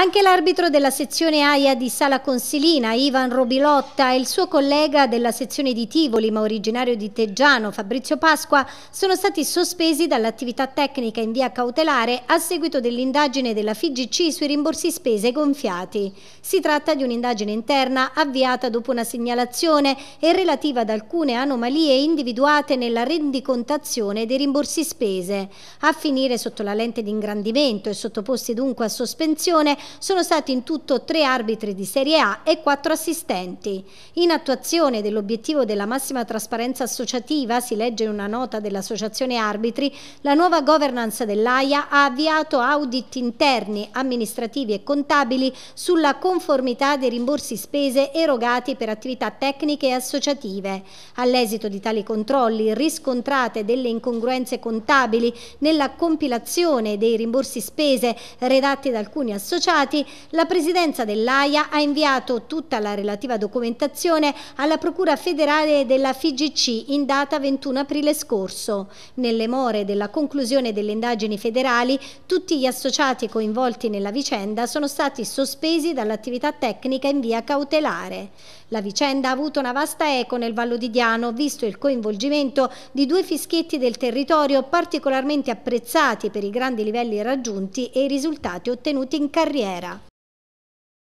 Anche l'arbitro della sezione AIA di Sala Consilina, Ivan Robilotta, e il suo collega della sezione di Tivoli, ma originario di Teggiano, Fabrizio Pasqua, sono stati sospesi dall'attività tecnica in via cautelare a seguito dell'indagine della FIGC sui rimborsi spese gonfiati. Si tratta di un'indagine interna avviata dopo una segnalazione e relativa ad alcune anomalie individuate nella rendicontazione dei rimborsi spese. A finire sotto la lente di ingrandimento e sottoposti dunque a sospensione sono stati in tutto tre arbitri di Serie A e quattro assistenti. In attuazione dell'obiettivo della massima trasparenza associativa, si legge in una nota dell'Associazione Arbitri, la nuova governance dell'AIA ha avviato audit interni, amministrativi e contabili sulla conformità dei rimborsi spese erogati per attività tecniche e associative. All'esito di tali controlli riscontrate delle incongruenze contabili nella compilazione dei rimborsi spese redatti da alcuni associati denunciati, la presidenza dell'AIA ha inviato tutta la relativa documentazione alla Procura federale della FIGC in data 21 aprile scorso. Nelle more della conclusione delle indagini federali, tutti gli associati coinvolti nella vicenda sono stati sospesi dall'attività tecnica in via cautelare. La vicenda ha avuto una vasta eco nel Vallo di Diano, visto il coinvolgimento di due fischietti del territorio particolarmente apprezzati per i grandi livelli raggiunti e i risultati ottenuti in carriera carriera